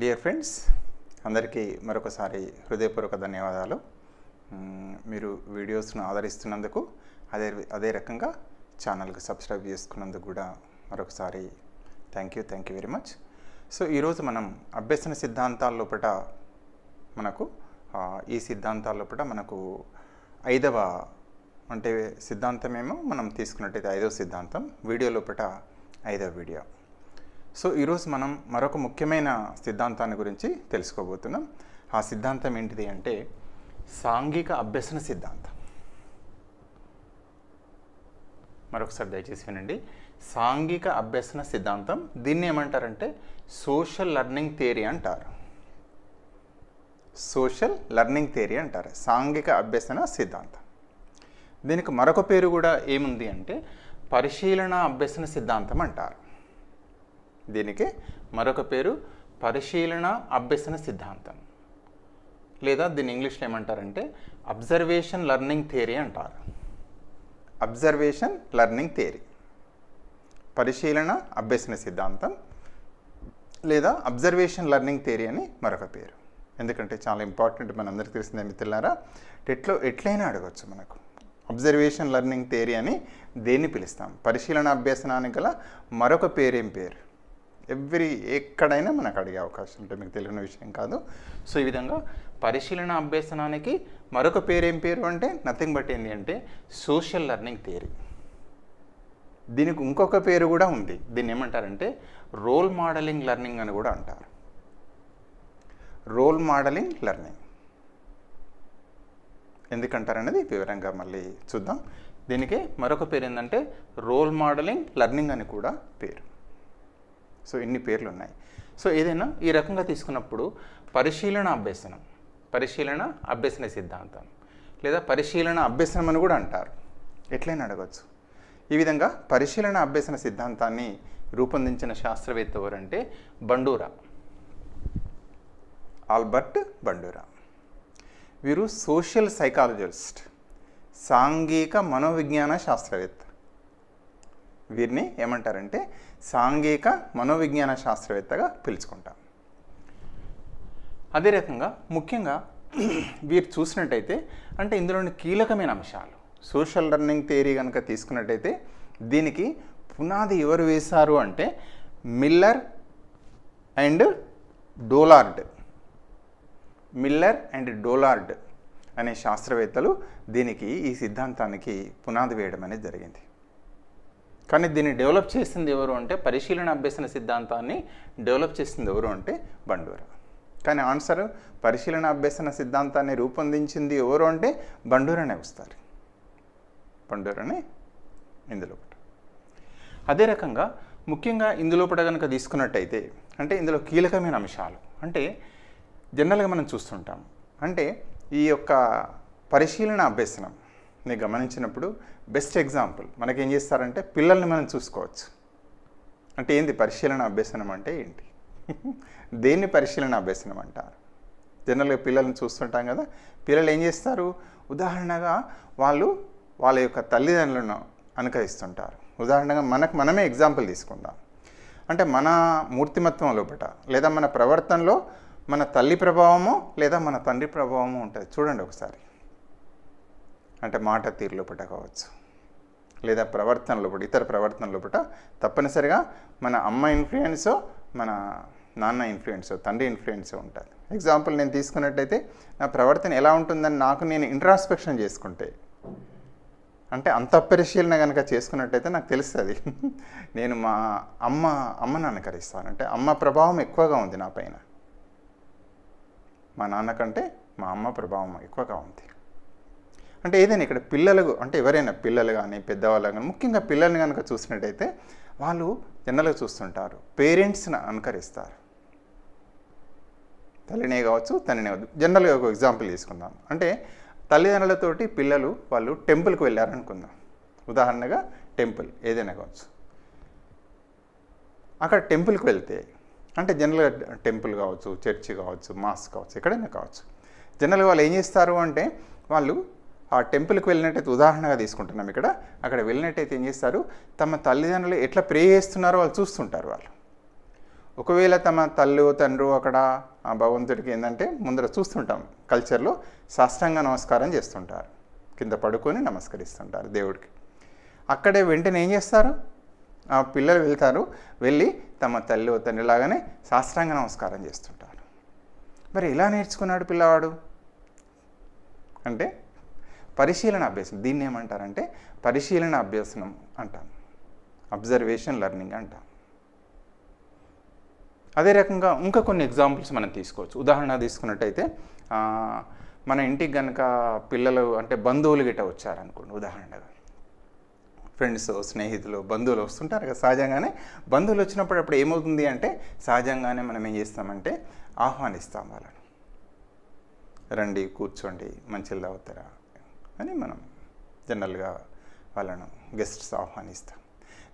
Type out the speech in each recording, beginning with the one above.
dear friends అందరికీ మరొకసారి హృదయపూర్వక ధన్యవాదాలు మీరు వీడియోస్ను ఆదరిస్తున్నందుకు అదే అదే రకంగా ఛానల్కి సబ్స్క్రైబ్ చేసుకున్నందుకు కూడా మరొకసారి thank you thank you very much so ఈరోజు మనం అభ్యసన సిద్ధాంతాల లోపల మనకు ఈ సిద్ధాంతాల లోపల మనకు ఐదవ అంటే సిద్ధాంతమేమో మనం తీసుకున్నట్టయితే ఐదవ సిద్ధాంతం వీడియో లోపల ఐదవ వీడియో సో ఈరోజు మనం మరొక ముఖ్యమైన సిద్ధాంతాన్ని గురించి తెలుసుకోబోతున్నాం ఆ సిద్ధాంతం ఏంటిది అంటే సాంఘిక అభ్యసన సిద్ధాంతం మరొకసారి దయచేసి వినండి సాంఘిక అభ్యసన సిద్ధాంతం దీన్ని ఏమంటారంటే సోషల్ లెర్నింగ్ థియరీ అంటారు సోషల్ లెర్నింగ్ థియరీ అంటారు సాంఘిక అభ్యసన సిద్ధాంతం దీనికి మరొక పేరు కూడా ఏముంది అంటే పరిశీలన అభ్యసన సిద్ధాంతం అంటారు దీనికి మరొక పేరు పరిశీలన అభ్యసన సిద్ధాంతం లేదా దీన్ని ఇంగ్లీష్లో ఏమంటారంటే అబ్జర్వేషన్ లెర్నింగ్ థియరీ అంటారు అబ్జర్వేషన్ లెర్నింగ్ థియరీ పరిశీలన అభ్యసన సిద్ధాంతం లేదా అబ్జర్వేషన్ లెర్నింగ్ థియరీ అని మరొక పేరు ఎందుకంటే చాలా ఇంపార్టెంట్ మన అందరికీ తెలిసిందే మిత్రులారా టెట్లో ఎట్లయినా అడగచ్చు మనకు అబ్జర్వేషన్ లెర్నింగ్ థియరీ అని దేన్ని పిలుస్తాం పరిశీలన అభ్యసనానికి గల మరొక పేరేం పేరు ఎవ్రీ ఎక్కడైనా మనకు అడిగే అవకాశం ఉంటుంది మీకు తెలియని విషయం కాదు సో ఈ విధంగా పరిశీలన అభ్యసనానికి మరొక పేరు ఏం పేరు అంటే నథింగ్ బట్ ఏంటి అంటే సోషల్ లెర్నింగ్ థియరీ దీనికి ఇంకొక పేరు కూడా ఉంది దీన్ని ఏమంటారంటే రోల్ మోడలింగ్ లెర్నింగ్ అని కూడా అంటారు రోల్ మోడలింగ్ లెర్నింగ్ ఎందుకంటారనేది వివరంగా మళ్ళీ చూద్దాం దీనికి మరొక పేరు ఏంటంటే రోల్ మోడలింగ్ లెర్నింగ్ అని కూడా పేరు సో ఇన్ని పేర్లు ఉన్నాయి సో ఏదైనా ఈ రకంగా తీసుకున్నప్పుడు పరిశీలన అభ్యసనం పరిశీలన అభ్యసన సిద్ధాంతం లేదా పరిశీలన అభ్యసనం అని కూడా అంటారు ఎట్లయినా అడగచ్చు ఈ విధంగా పరిశీలన అభ్యసన సిద్ధాంతాన్ని రూపొందించిన శాస్త్రవేత్త ఎవరంటే బండూరా ఆల్బర్ట్ బండూరా వీరు సోషల్ సైకాలజిస్ట్ సాంఘిక మనోవిజ్ఞాన శాస్త్రవేత్త వీరిని ఏమంటారంటే సాంఘిక మనోవిజ్ఞాన శాస్త్రవేత్తగా పిలుచుకుంటాం అదే రకంగా ముఖ్యంగా వీరు చూసినట్టయితే అంటే ఇందులోని కీలకమైన అంశాలు సోషల్ లెర్నింగ్ థియరీ కనుక తీసుకున్నట్టయితే దీనికి పునాది ఎవరు వేశారు అంటే Miller and Dollard Miller and Dollard అనే శాస్త్రవేత్తలు దీనికి ఈ సిద్ధాంతానికి పునాది వేయడం అనేది జరిగింది కానీ దీన్ని డెవలప్ చేసింది ఎవరు అంటే పరిశీలన అభ్యసన సిద్ధాంతాన్ని డెవలప్ చేసింది ఎవరు అంటే బండూరా కానీ ఆన్సర్ పరిశీలన అభ్యసన సిద్ధాంతాన్ని రూపొందించింది ఎవరు అంటే బండూరనే వస్తారు బండూరనే ఇందులో అదే రకంగా ముఖ్యంగా ఇందులోపట కనుక తీసుకున్నట్టయితే అంటే ఇందులో కీలకమైన అంశాలు అంటే జనరల్గా మనం చూస్తుంటాం అంటే ఈ యొక్క పరిశీలన అభ్యసనం ని గమనించినప్పుడు బెస్ట్ ఎగ్జాంపుల్ మనకేం చేస్తారంటే పిల్లల్ని మనం చూసుకోవచ్చు అంటే ఏంది పరిశీలన అభ్యసనం అంటే ఏంటి దేన్ని పరిశీలన అభ్యసనం అంటారు జనరల్గా పిల్లల్ని చూస్తుంటాం కదా పిల్లలు ఏం చేస్తారు ఉదాహరణగా వాళ్ళు వాళ్ళ యొక్క తల్లిదండ్రులను అనుకరిస్తుంటారు ఉదాహరణగా మనకు మనమే ఎగ్జాంపుల్ తీసుకుందాం అంటే మన మూర్తిమత్వం లోపట లేదా మన ప్రవర్తనలో మన తల్లి ప్రభావము లేదా మన తండ్రి ప్రభావము ఉంటుంది చూడండి ఒకసారి అంటే మాట తీరు లోపట కావచ్చు లేదా ప్రవర్తన లోపల ఇతర ప్రవర్తన లోపల తప్పనిసరిగా మన అమ్మ ఇన్ఫ్లుయెన్సో మన నాన్న ఇన్ఫ్లుయెన్స్ తండ్రి ఇన్ఫ్లుయెన్స్ ఉంటుంది ఎగ్జాంపుల్ నేను తీసుకున్నట్టయితే నా ప్రవర్తన ఎలా ఉంటుందని నాకు నేను ఇంట్రాస్పెక్షన్ చేసుకుంటే అంటే అంత పరిశీలన కనుక చేసుకున్నట్టయితే నాకు తెలుస్తుంది నేను మా అమ్మ అమ్మను అనుకరిస్తాను అంటే అమ్మ ప్రభావం ఎక్కువగా ఉంది నా పైన మా నాన్న కంటే మా అమ్మ ప్రభావం ఎక్కువగా ఉంది అంటే ఏదైనా ఇక్కడ పిల్లలు అంటే ఎవరైనా పిల్లలు కానీ పెద్దవాళ్ళు కానీ ముఖ్యంగా పిల్లల్ని కనుక చూసినట్టయితే వాళ్ళు జనరల్గా చూస్తుంటారు పేరెంట్స్ని అనుకరిస్తారు తల్లినే కావచ్చు తల్లినే కావచ్చు జనరల్గా ఒక ఎగ్జాంపుల్ తీసుకుందాం అంటే తల్లిదండ్రులతోటి పిల్లలు వాళ్ళు టెంపుల్కి వెళ్ళారనుకుందాం ఉదాహరణగా టెంపుల్ ఏదైనా కావచ్చు అక్కడ టెంపుల్కి వెళ్తే అంటే జనరల్గా టెంపుల్ కావచ్చు చర్చి కావచ్చు మాస్క్ కావచ్చు ఎక్కడైనా కావచ్చు జనరల్గా వాళ్ళు ఏం చేస్తారు అంటే వాళ్ళు ఆ టెంపుల్కి వెళ్ళినట్టయితే ఉదాహరణగా తీసుకుంటున్నాం ఇక్కడ అక్కడ వెళ్ళినట్టయితే ఏం చేస్తారు తమ తల్లిదండ్రులు ఎట్లా ప్రే చేస్తున్నారో వాళ్ళు చూస్తుంటారు వాళ్ళు ఒకవేళ తమ తల్లి తండ్రు అక్కడ ఆ భగవంతుడికి ఏంటంటే ముందర చూస్తుంటాం కల్చర్లో సాష్టాంగ నమస్కారం చేస్తుంటారు కింద పడుకొని నమస్కరిస్తుంటారు దేవుడికి అక్కడే వెంటనే ఏం చేస్తారు ఆ పిల్లలు వెళ్తారు వెళ్ళి తమ తల్లి తండ్రి లాగానే శాస్త్రాంగ నమస్కారం చేస్తుంటారు మరి ఎలా నేర్చుకున్నాడు పిల్లవాడు అంటే పరిశీలన అభ్యాసం దీన్ని ఏమంటారంటే పరిశీలన అభ్యసనం అంటాం అబ్జర్వేషన్ లెర్నింగ్ అంటాం అదే రకంగా ఇంకా కొన్ని ఎగ్జాంపుల్స్ మనం తీసుకోవచ్చు ఉదాహరణ తీసుకున్నట్టయితే మన ఇంటికి కనుక పిల్లలు అంటే బంధువులు గిట్ట వచ్చారనుకోండి ఉదాహరణగా ఫ్రెండ్స్ స్నేహితులు బంధువులు వస్తుంటారు కదా సహజంగానే బంధువులు వచ్చినప్పుడు అప్పుడు ఏమవుతుంది అంటే సహజంగానే మనం ఏం చేస్తామంటే ఆహ్వానిస్తాం వాళ్ళను రండి కూర్చోండి మంచిగా అవుతారా అని మనం జనరల్గా వాళ్ళను గెస్ట్స్ ఆహ్వానిస్తాం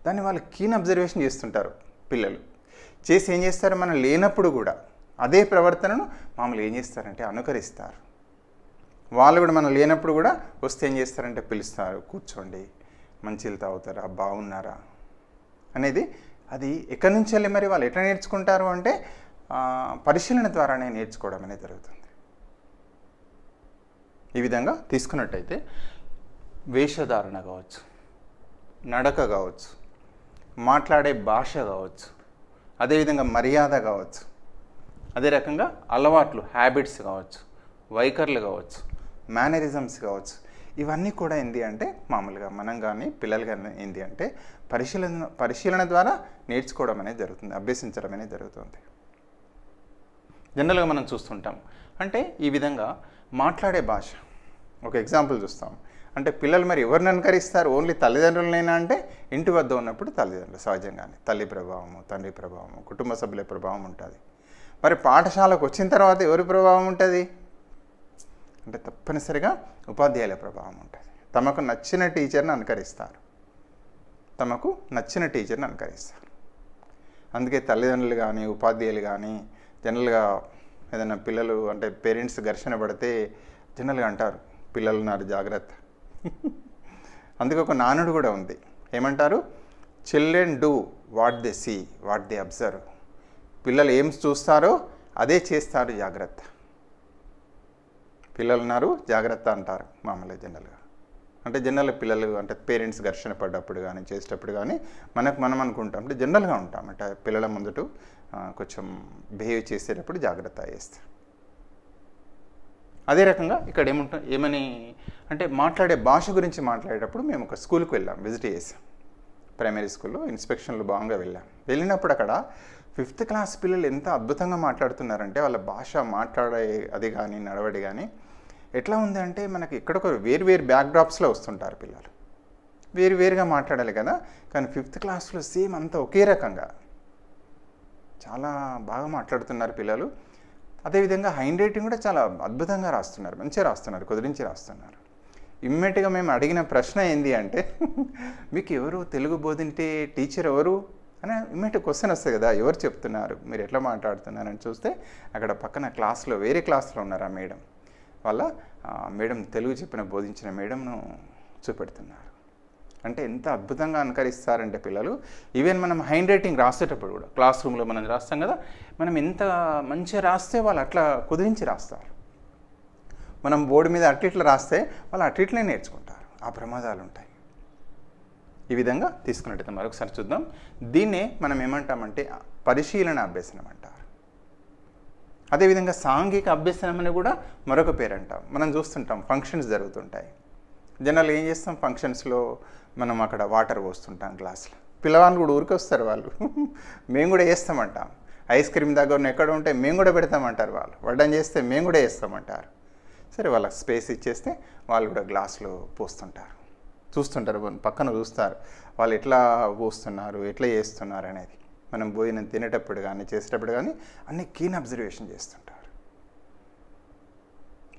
దాన్ని వాళ్ళు కీన్ అబ్జర్వేషన్ చేస్తుంటారు పిల్లలు చేసి ఏం చేస్తారు మనం లేనప్పుడు కూడా అదే ప్రవర్తనను మామూలు ఏం చేస్తారంటే అనుకరిస్తారు వాళ్ళు కూడా మనం లేనప్పుడు కూడా వస్తే ఏం చేస్తారంటే పిలుస్తారు కూర్చోండి మంచిలు తాగుతారా బాగున్నారా అనేది అది ఎక్కడి నుంచి వెళ్ళి మరి వాళ్ళు ఎట్లా నేర్చుకుంటారు అంటే పరిశీలన ద్వారానే నేర్చుకోవడం అనేది జరుగుతుంది ఈ విధంగా తీసుకున్నట్టయితే వేషధారణ కావచ్చు నడక కావచ్చు మాట్లాడే భాష కావచ్చు అదేవిధంగా మర్యాద కావచ్చు అదే రకంగా అలవాట్లు హ్యాబిట్స్ కావచ్చు వైఖర్లు కావచ్చు మేనరిజమ్స్ కావచ్చు ఇవన్నీ కూడా ఏంటి అంటే మామూలుగా మనం కానీ పిల్లలు కానీ ఏంటి అంటే పరిశీలన పరిశీలన ద్వారా నేర్చుకోవడం అనేది జరుగుతుంది అభ్యసించడం అనేది జరుగుతుంది జనరల్గా మనం చూస్తుంటాం అంటే ఈ విధంగా మాట్లాడే భాష ఒక ఎగ్జాంపుల్ చూస్తాం అంటే పిల్లలు మరి ఎవరిని అనుకరిస్తారు ఓన్లీ తల్లిదండ్రులనైనా అంటే ఇంటి వద్ద ఉన్నప్పుడు తల్లిదండ్రులు సహజంగానే తల్లి ప్రభావము తండ్రి ప్రభావము కుటుంబ సభ్యుల ప్రభావం ఉంటుంది మరి పాఠశాలకు వచ్చిన తర్వాత ఎవరి ప్రభావం ఉంటుంది అంటే తప్పనిసరిగా ఉపాధ్యాయుల ప్రభావం ఉంటుంది తమకు నచ్చిన టీచర్ని అనుకరిస్తారు తమకు నచ్చిన టీచర్ని అనుకరిస్తారు అందుకే తల్లిదండ్రులు కానీ ఉపాధ్యాయులు కానీ జనరల్గా ఏదైనా పిల్లలు అంటే పేరెంట్స్ ఘర్షణ పడితే జనరల్గా అంటారు పిల్లలు నారు జాగ్రత్త అందుకు ఒక నానుడు కూడా ఉంది ఏమంటారు children do what they see what they observe పిల్లలు ఏం చూస్తారో అదే చేస్తారు జాగ్రత్త ఉన్నారు జాగ్రత్త అంటారు మామూలుగా జనరల్గా అంటే జనరల్ పిల్లలు అంటే పేరెంట్స్ ఘర్షణ పడ్డప్పుడు కానీ చేసేటప్పుడు కానీ మనకు మనం అనుకుంటాం అంటే జనరల్గా ఉంటాం అంటే పిల్లల ముందుటూ కొంచెం బిహేవ్ చేసేటప్పుడు జాగ్రత్త వేస్తాం అదే రకంగా ఇక్కడ ఏముంటాం ఏమని అంటే మాట్లాడే భాష గురించి మాట్లాడేటప్పుడు మేము ఒక స్కూల్కి వెళ్ళాం విజిట్ చేసాం ప్రైమరీ స్కూల్లో ఇన్స్పెక్షన్లు బాగా వెళ్ళాం వెళ్ళినప్పుడు అక్కడ ఫిఫ్త్ క్లాస్ పిల్లలు ఎంత అద్భుతంగా మాట్లాడుతున్నారంటే వాళ్ళ భాష మాట్లాడే అది కానీ నడవడి కానీ ఎట్లా ఉంది అంటే మనకి ఎక్కడొక వేరు వేరు బ్యాక్డ్రాప్స్లో వస్తుంటారు పిల్లలు వేరు వేరుగా మాట్లాడాలి కదా కానీ ఫిఫ్త్ క్లాస్లో సేమ్ అంతా ఒకే రకంగా చాలా బాగా మాట్లాడుతున్నారు పిల్లలు అదేవిధంగా హైండ్ రైటింగ్ కూడా చాలా అద్భుతంగా రాస్తున్నారు మంచిగా రాస్తున్నారు కుదిరించి రాస్తున్నారు ఇమ్మీడియట్గా మేము అడిగిన ప్రశ్న ఏంది అంటే మీకు ఎవరు తెలుగు బోధింటే టీచర్ ఎవరు అని ఇమ్మీడియట్ క్వశ్చన్ వస్తుంది కదా ఎవరు చెప్తున్నారు మీరు ఎట్లా మాట్లాడుతున్నారని చూస్తే అక్కడ పక్కన క్లాస్లో వేరే క్లాస్లో ఉన్నారు ఆ మేడం వాళ్ళ మేడం తెలుగు చెప్పిన బోధించిన మేడంను చూపెడుతున్నారు అంటే ఎంత అద్భుతంగా అనుకరిస్తారంటే పిల్లలు ఈవెన్ మనం హ్యాండ్ రైటింగ్ రాసేటప్పుడు కూడా క్లాస్ రూమ్లో మనం రాస్తాం కదా మనం ఎంత మంచిగా రాస్తే వాళ్ళు అట్లా కుదిరించి రాస్తారు మనం బోర్డు మీద అట్ ఇట్లా రాస్తే వాళ్ళు అటు ఇట్లే నేర్చుకుంటారు ఆ ప్రమాదాలు ఉంటాయి ఈ విధంగా తీసుకున్నట్టయితే మరొకసారి చూద్దాం దీన్నే మనం ఏమంటామంటే పరిశీలన అభ్యసనం అంటారు అదేవిధంగా సాంఘిక అభ్యసనం అని కూడా మరొక పేరు అంటాం మనం చూస్తుంటాం ఫంక్షన్స్ జరుగుతుంటాయి జనాలు ఏం చేస్తాం ఫంక్షన్స్లో మనం అక్కడ వాటర్ పోస్తుంటాం గ్లాసులో పిల్లవాళ్ళు కూడా ఊరికొస్తారు వాళ్ళు మేము కూడా వేస్తామంటాం ఐస్ క్రీమ్ దగ్గర ఎక్కడ ఉంటే మేము కూడా పెడతామంటారు వాళ్ళు వడ్డం చేస్తే మేము కూడా వేస్తామంటారు సరే వాళ్ళకి స్పేస్ ఇచ్చేస్తే వాళ్ళు కూడా గ్లాసులో పోస్తుంటారు చూస్తుంటారు పక్కన చూస్తారు వాళ్ళు ఎట్లా పోస్తున్నారు ఎట్లా చేస్తున్నారు అనేది మనం భోజనం తినేటప్పుడు కానీ చేసేటప్పుడు కానీ అన్ని కీన్ అబ్జర్వేషన్ చేస్తుంటారు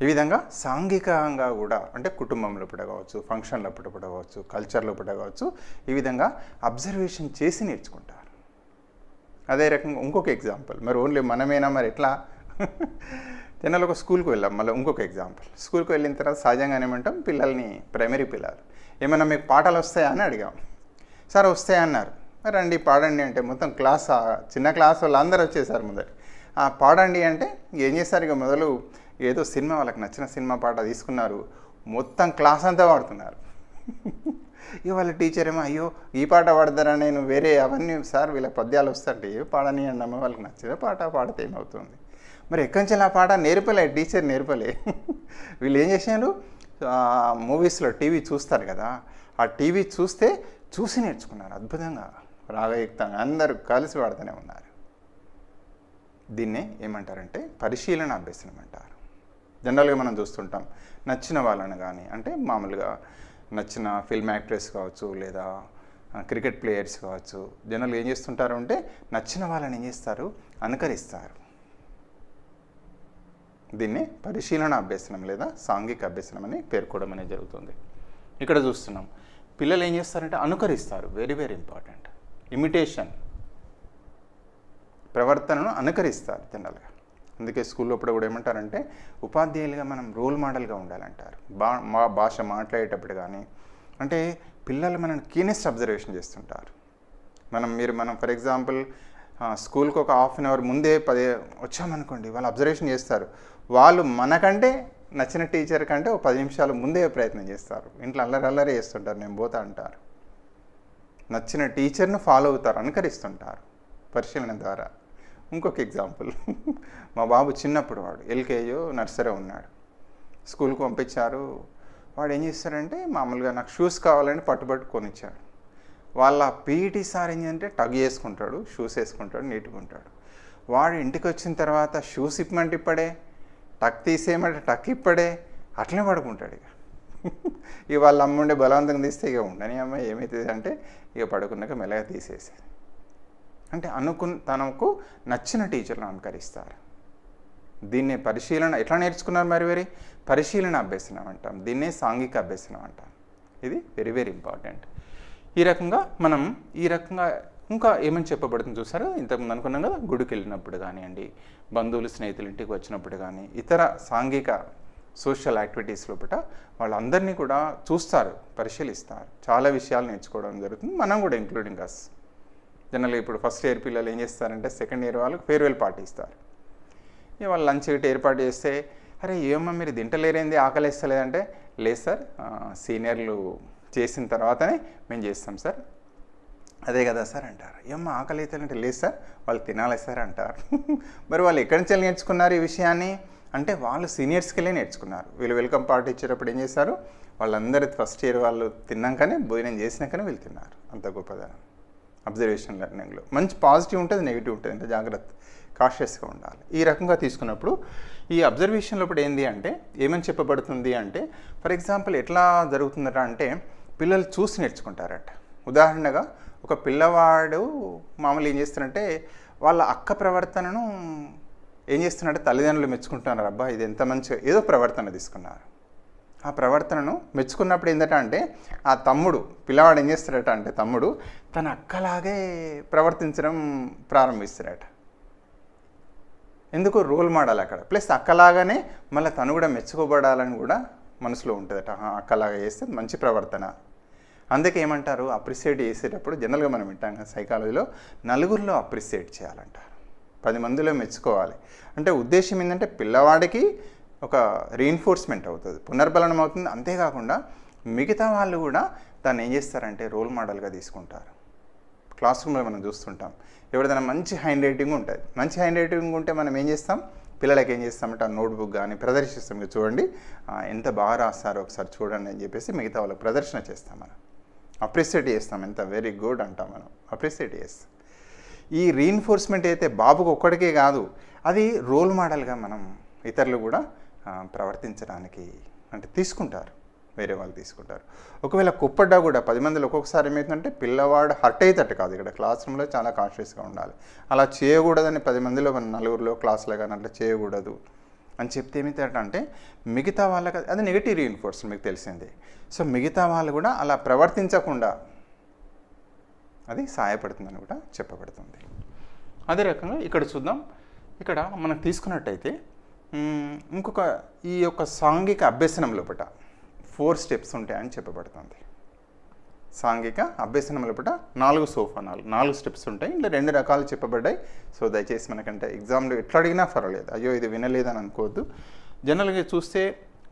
ఈ విధంగా సాంఘికంగా కూడా అంటే కుటుంబంలో కూడా కావచ్చు ఫంక్షన్లు కావచ్చు కల్చర్లో కూడా కావచ్చు ఈ విధంగా అబ్జర్వేషన్ చేసి నేర్చుకుంటారు అదే రకంగా ఇంకొక ఎగ్జాంపుల్ మరి ఓన్లీ మనమేనా మరి ఎట్లా తినాలి ఒక స్కూల్కి వెళ్ళాం మళ్ళీ ఇంకొక ఎగ్జాంపుల్ స్కూల్కి వెళ్ళిన తర్వాత సహజంగానే ఏమంటాం పిల్లల్ని ప్రైమరీ పిల్లలు ఏమన్నా మీకు పాఠాలు వస్తాయా అని అడిగాం సార్ వస్తాయన్నారు రండి పాడండి అంటే మొత్తం క్లాస్ చిన్న క్లాస్ వాళ్ళందరూ వచ్చేసారు ఆ పాడండి అంటే ఏం చేశారు ఇక మొదలు ఏదో సినిమా వాళ్ళకి నచ్చిన సినిమా పాట తీసుకున్నారు మొత్తం క్లాస్ అంతా పాడుతున్నారు ఇక వాళ్ళ టీచర్ ఏమో అయ్యో ఈ పాట పాడతారా నేను వేరే అవన్నీ సార్ వీళ్ళ పద్యాలు వస్తుంటే ఏ పాడని అన్నమ్మ వాళ్ళకి నచ్చిన పాట పాడితే ఏమవుతుంది మరి ఎక్కడి నుంచి ఆ పాట నేర్పలే టీచర్ నేర్పలే వీళ్ళు ఏం చేశారు మూవీస్లో టీవీ చూస్తారు కదా ఆ టీవీ చూస్తే చూసి నేర్చుకున్నారు అద్భుతంగా రాగయుక్తంగా అందరూ కలిసి వాడుతూనే ఉన్నారు దీన్నే ఏమంటారంటే పరిశీలన అభ్యసనం అంటారు జనరల్గా మనం చూస్తుంటాం నచ్చిన వాళ్ళని కానీ అంటే మామూలుగా నచ్చిన ఫిల్మ్ యాక్ట్రెస్ కావచ్చు లేదా క్రికెట్ ప్లేయర్స్ కావచ్చు జనరల్గా ఏం చేస్తుంటారు అంటే నచ్చిన వాళ్ళని ఏం చేస్తారు అనుకరిస్తారు దీన్ని పరిశీలన అభ్యసనం లేదా సాంఘిక అభ్యసనం అని పేర్కోవడం అనేది జరుగుతుంది ఇక్కడ చూస్తున్నాం పిల్లలు ఏం చేస్తారంటే అనుకరిస్తారు వెరీ వెరీ ఇంపార్టెంట్ ఇమిటేషన్ ప్రవర్తనను అనుకరిస్తారు జనరల్గా అందుకే స్కూల్లో కూడా ఏమంటారంటే ఉపాధ్యాయులుగా మనం రోల్ మోడల్గా ఉండాలంటారు బా మా భాష మాట్లాడేటప్పుడు కానీ అంటే పిల్లలు మనం కీనెస్ట్ అబ్జర్వేషన్ చేస్తుంటారు మనం మీరు మనం ఫర్ ఎగ్జాంపుల్ స్కూల్కి ఒక హాఫ్ అన్ అవర్ ముందే పదే వచ్చామనుకోండి వాళ్ళు అబ్జర్వేషన్ చేస్తారు వాళ్ళు మనకంటే నచ్చిన టీచర్ కంటే ఒక పది నిమిషాలు ముందే ప్రయత్నం చేస్తారు ఇంట్లో అల్లరి అల్లరి చేస్తుంటారు నేను పోతా అంటారు నచ్చిన టీచర్ను ఫాలో అవుతారు అనుకరిస్తుంటారు పరిశీలన ద్వారా ఇంకొక ఎగ్జాంపుల్ మా బాబు చిన్నప్పుడు వాడు ఎల్కేజీ నర్సరీ ఉన్నాడు స్కూల్కి పంపించారు వాడు ఏం చేస్తారంటే మామూలుగా నాకు షూస్ కావాలని పట్టుబట్టు కొనిచ్చాడు వాళ్ళ పీఈటీ సార్ ఏంటంటే టగ్ వేసుకుంటాడు షూస్ వేసుకుంటాడు నీట్గా ఉంటాడు వాడు ఇంటికి వచ్చిన తర్వాత షూస్ ఇప్పమంటే ఇప్పడే టక్ తీసేయమంటే టక్ ఇప్పడే అట్లే పడుకుంటాడు ఇక ఇవాళ అమ్ముండే బలవంతంగా తీస్తే ఇక ఉండని అమ్మ ఏమైతుంది అంటే ఇక పడుకున్నాక మెల్లగా తీసేసేది అంటే అనుకు తనకు నచ్చిన టీచర్లు అనుకరిస్తారు దీన్నే పరిశీలన ఎట్లా నేర్చుకున్నారు మరి వెరీ పరిశీలన అభ్యసనం అంటాం దీన్నే సాంఘిక అభ్యసనం అంటాం ఇది వెరీ వెరీ ఇంపార్టెంట్ ఈ రకంగా మనం ఈ రకంగా ఇంకా ఏమని చెప్పబడుతుంది చూసారు ఇంతకుముందు అనుకున్నాం కదా గుడికి వెళ్ళినప్పుడు కానివ్వండి బంధువులు స్నేహితులు ఇంటికి వచ్చినప్పుడు కానీ ఇతర సాంఘిక సోషల్ యాక్టివిటీస్ లోపల వాళ్ళందరినీ కూడా చూస్తారు పరిశీలిస్తారు చాలా విషయాలు నేర్చుకోవడం జరుగుతుంది మనం కూడా ఇంక్లూడింగ్ అస్ జనరల్గా ఇప్పుడు ఫస్ట్ ఇయర్ పిల్లలు ఏం చేస్తారంటే సెకండ్ ఇయర్ వాళ్ళకి ఫేర్వెల్ పార్టీ ఇస్తారు ఇక వాళ్ళు లంచ్ ఇటు ఏర్పాటు చేస్తే అరే ఏమో మీరు తింటలేరేంది ఆకలిస్తలేదంటే లేదు సార్ సీనియర్లు చేసిన తర్వాతనే మేము చేస్తాం సార్ అదే కదా సార్ అంటారు ఏమో ఆకలి అయితే లేదు సార్ వాళ్ళు తినాలి సార్ అంటారు మరి వాళ్ళు ఎక్కడి నుంచి నేర్చుకున్నారు ఈ విషయాన్ని అంటే వాళ్ళు సీనియర్స్కి వెళ్ళి నేర్చుకున్నారు వీళ్ళు వెల్కమ్ పార్టీ ఇచ్చేటప్పుడు ఏం చేశారు వాళ్ళందరి ఫస్ట్ ఇయర్ వాళ్ళు తిన్నాకనే భోజనం చేసినాకనే వీళ్ళు తిన్నారు అంత గొప్పదనం అబ్జర్వేషన్ లెర్నింగ్లో మంచి పాజిటివ్ ఉంటుంది నెగిటివ్ ఉంటుంది అంటే జాగ్రత్త కాషియస్గా ఉండాలి ఈ రకంగా తీసుకున్నప్పుడు ఈ అబ్జర్వేషన్ లోపల ఏంది అంటే ఏమని చెప్పబడుతుంది అంటే ఫర్ ఎగ్జాంపుల్ ఎట్లా జరుగుతుందట అంటే పిల్లలు చూసి నేర్చుకుంటారట ఉదాహరణగా ఒక పిల్లవాడు మామూలు ఏం చేస్తారంటే వాళ్ళ అక్క ప్రవర్తనను ఏం చేస్తున్నాడంటే తల్లిదండ్రులు మెచ్చుకుంటున్నారు అబ్బా ఇది ఎంత మంచిగా ఏదో ప్రవర్తన తీసుకున్నారు ఆ ప్రవర్తనను మెచ్చుకున్నప్పుడు ఏంటంటే అంటే ఆ తమ్ముడు పిల్లవాడు ఏం చేస్తాడట అంటే తమ్ముడు తన అక్కలాగే ప్రవర్తించడం ప్రారంభిస్తాడట ఎందుకు రోల్ మోడల్ అక్కడ ప్లస్ అక్కలాగానే మళ్ళీ తను కూడా మెచ్చుకోబడాలని కూడా మనసులో ఉంటుందట అక్కలాగా చేస్తే మంచి ప్రవర్తన అందుకే ఏమంటారు అప్రిసియేట్ చేసేటప్పుడు జనరల్గా మనం వింటాం కదా సైకాలజీలో నలుగురిలో అప్రిసియేట్ చేయాలంటారు పది మందిలో మెచ్చుకోవాలి అంటే ఉద్దేశం ఏంటంటే పిల్లవాడికి ఒక రీఎన్ఫోర్స్మెంట్ అవుతుంది పునర్బలనం అవుతుంది అంతేకాకుండా మిగతా వాళ్ళు కూడా దాన్ని ఏం చేస్తారంటే రోల్ మోడల్గా తీసుకుంటారు క్లాస్ రూమ్లో మనం చూస్తుంటాం ఎవరిదైనా మంచి హ్యాండ్ రైటింగ్ ఉంటుంది మంచి హ్యాండ్ రైటింగ్ ఉంటే మనం ఏం చేస్తాం పిల్లలకి ఏం చేస్తామంటే ఆ నోట్బుక్ కానీ ప్రదర్శిస్తాం చూడండి ఎంత బాగా రాస్తారో ఒకసారి చూడండి అని చెప్పేసి మిగతా వాళ్ళకి ప్రదర్శన చేస్తాం మనం అప్రిసియేట్ చేస్తాం ఎంత వెరీ గుడ్ అంటాం మనం అప్రిసియేట్ చేస్తాం ఈ రీఎన్ఫోర్స్మెంట్ అయితే బాబుకు ఒక్కడికే కాదు అది రోల్ మోడల్గా మనం ఇతరులు కూడా ప్రవర్తించడానికి అంటే తీసుకుంటారు వేరే వాళ్ళు తీసుకుంటారు ఒకవేళ కుప్పడ్డా కూడా పది మందిలో ఒక్కొక్కసారి ఏమవుతుందంటే పిల్లవాడు హర్ట్ అయ్యేటట్టు కాదు ఇక్కడ క్లాస్ రూమ్లో చాలా కాన్షియస్గా ఉండాలి అలా చేయకూడదని పది మందిలో మన నలుగురిలో క్లాసులో కానీ అట్లా చేయకూడదు అని చెప్తే అంటే మిగతా వాళ్ళకి అది నెగిటివ్ రీఎన్ఫోర్స్మెంట్ మీకు తెలిసిందే సో మిగతా వాళ్ళు కూడా అలా ప్రవర్తించకుండా అది సహాయపడుతుందని కూడా చెప్పబడుతుంది అదే రకంగా ఇక్కడ చూద్దాం ఇక్కడ మనం తీసుకున్నట్టయితే ఇంకొక ఈ యొక్క సాంఘిక అభ్యసనం లోపల ఫోర్ స్టెప్స్ ఉంటాయని చెప్పబడుతుంది సాంఘిక అభ్యసనం లోపల నాలుగు సోఫా నాలుగు నాలుగు స్టెప్స్ ఉంటాయి ఇంట్లో రెండు రకాలు చెప్పబడ్డాయి సో దయచేసి మనకంటే ఎగ్జామ్లో ఎట్లా అడిగినా పర్వాలేదు అయ్యో ఇది వినలేదని అనుకోవద్దు జనరల్గా చూస్తే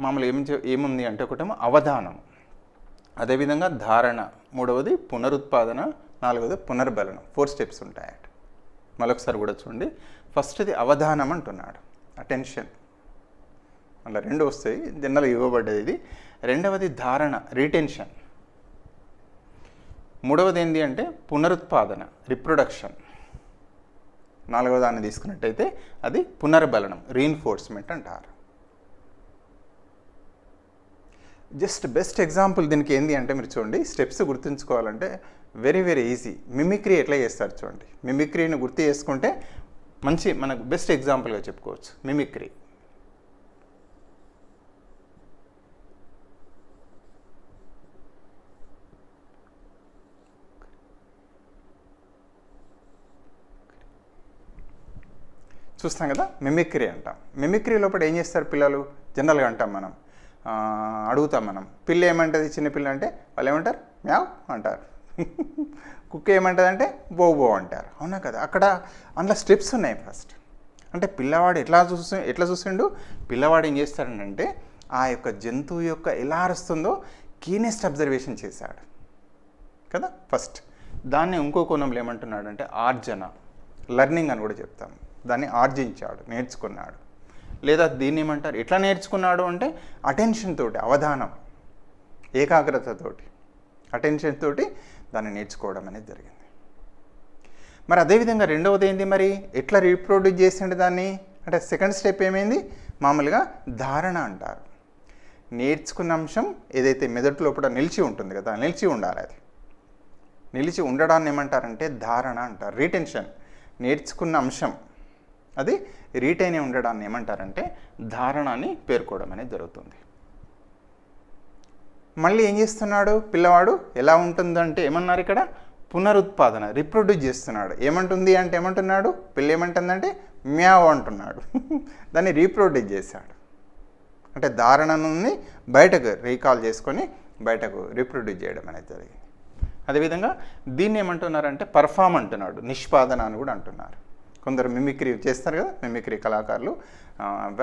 మామూలు ఏం ఏముంది అంటే ఒకటేమో అవధానం అదేవిధంగా ధారణ మూడవది పునరుత్పాదన నాలుగోది పునర్బలనం ఫోర్ స్టెప్స్ ఉంటాయట మరొకసారి కూడా చూడండి ఫస్ట్ది అవధానం అంటున్నాడు అటెన్షన్ మళ్ళీ రెండు వస్తాయి దిన్నలు ఇవ్వబడ్డది ఇది రెండవది ధారణ రీటెన్షన్ మూడవది ఏంటి అంటే పునరుత్పాదన రిప్రొడక్షన్ నాలుగవ దాన్ని తీసుకున్నట్టయితే అది పునర్బలనం రీఎన్ఫోర్స్మెంట్ అంటారు జస్ట్ బెస్ట్ ఎగ్జాంపుల్ దీనికి ఏంది అంటే మీరు చూడండి స్టెప్స్ గుర్తుంచుకోవాలంటే వెరీ వెరీ ఈజీ మిమిక్రీ ఎట్లా చేస్తారు చూడండి మిమిక్రీని గుర్తు చేసుకుంటే మంచి మనకు బెస్ట్ ఎగ్జాంపుల్గా చెప్పుకోవచ్చు మిమిక్రీ చూస్తాం కదా మిమిక్రీ అంటాం మిమిక్రీ లోపల ఏం చేస్తారు పిల్లలు జనరల్గా అంటాం మనం అడుగుతాం మనం పిల్ల ఏమంటుంది చిన్నపిల్ల అంటే వాళ్ళు ఏమంటారు మ్యావ్ అంటారు కుక్క ఏమంటుంది అంటే బోబో అంటారు అవునా కదా అక్కడ అందులో స్టెప్స్ ఉన్నాయి ఫస్ట్ అంటే పిల్లవాడు ఎట్లా చూసి ఎట్లా చూసిండు పిల్లవాడు ఏం చేస్తాడంటే ఆ యొక్క జంతువు యొక్క ఎలా అరుస్తుందో కీనెస్ట్ అబ్జర్వేషన్ చేశాడు కదా ఫస్ట్ దాన్ని ఇంకో కోణంలో ఏమంటున్నాడు అంటే ఆర్జన లెర్నింగ్ అని కూడా చెప్తాం దాన్ని ఆర్జించాడు నేర్చుకున్నాడు లేదా దీన్ని ఏమంటారు ఎట్లా నేర్చుకున్నాడు అంటే అటెన్షన్ తోటి అవధానం ఏకాగ్రతతోటి అటెన్షన్ తోటి దాన్ని నేర్చుకోవడం అనేది జరిగింది మరి అదేవిధంగా రెండవది ఏంది మరి ఎట్లా రీప్రొడ్యూస్ చేసిండు దాన్ని అంటే సెకండ్ స్టెప్ ఏమైంది మామూలుగా ధారణ అంటారు నేర్చుకున్న అంశం ఏదైతే మెదడు లోపల నిలిచి ఉంటుంది కదా నిలిచి ఉండాలి అది నిలిచి ఉండడాన్ని ఏమంటారంటే ధారణ అంటారు రీటెన్షన్ నేర్చుకున్న అంశం అది రీటైన్ అయి ఉండడాన్ని ఏమంటారంటే ధారణాన్ని పేర్కోవడం అనేది జరుగుతుంది మళ్ళీ ఏం చేస్తున్నాడు పిల్లవాడు ఎలా ఉంటుందంటే ఏమన్నారు ఇక్కడ పునరుత్పాదన రిప్రొడ్యూస్ చేస్తున్నాడు ఏమంటుంది అంటే ఏమంటున్నాడు పిల్ల ఏమంటుందంటే మ్యావ్ అంటున్నాడు దాన్ని రీప్రొడ్యూస్ చేశాడు అంటే ధారణ నుండి బయటకు రీకాల్ చేసుకొని బయటకు రీప్రొడ్యూస్ చేయడం అనేది జరిగింది అదేవిధంగా దీన్ని ఏమంటున్నారంటే పర్ఫామ్ అంటున్నాడు నిష్పాదన అని కూడా అంటున్నారు కొందరు మిమిక్రీ చేస్తారు కదా మిమిక్రీ కళాకారులు